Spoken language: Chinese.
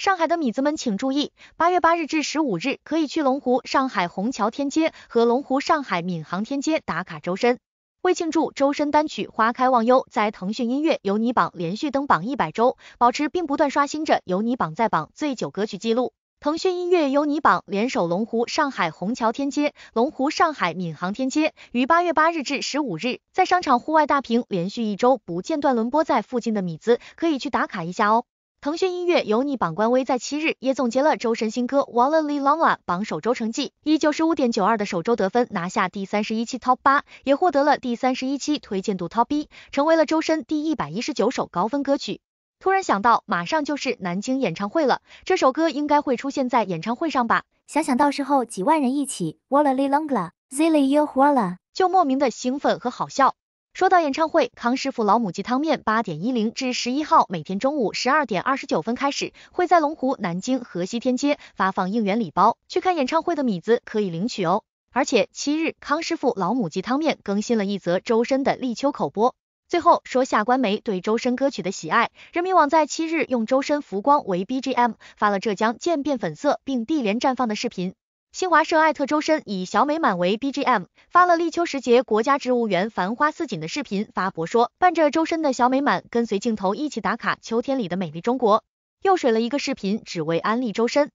上海的米子们请注意，八月八日至十五日可以去龙湖上海虹桥天街和龙湖上海闵航天街打卡周深。为庆祝周深单曲《花开忘忧》在腾讯音乐有你榜连续登榜一百周，保持并不断刷新着有你榜在榜最久歌曲记录。腾讯音乐有你榜联手龙湖上海虹桥天街、龙湖上海闵航天街，于八月八日至十五日，在商场户外大屏连续一周不间断轮播，在附近的米子可以去打卡一下哦。腾讯音乐有你榜官微在七日也总结了周深新歌 Walla Li Longla 榜首周成绩，以九十五点九二的首周得分拿下第三十一期 Top 八，也获得了第三十一期推荐度 Top 一，成为了周深第一百一十九首高分歌曲。突然想到，马上就是南京演唱会了，这首歌应该会出现在演唱会上吧？想想到时候几万人一起 Walla Li Longla z i l o u Walla，就莫名的兴奋和好笑。说到演唱会，康师傅老母鸡汤面八点一零至十一号每天中午十二点二十九分开始，会在龙湖南京河西天街发放应援礼包，去看演唱会的米子可以领取哦。而且七日康师傅老母鸡汤面更新了一则周深的立秋口播，最后说下官媒对周深歌曲的喜爱。人民网在七日用周深浮光为 BGM 发了浙江渐变粉色并地莲绽放的视频。新华社艾特周深以小美满为 BGM 发了立秋时节国家植物园繁花似锦的视频，发博说：“伴着周深的小美满，跟随镜头一起打卡秋天里的美丽中国。”又水了一个视频，只为安利周深。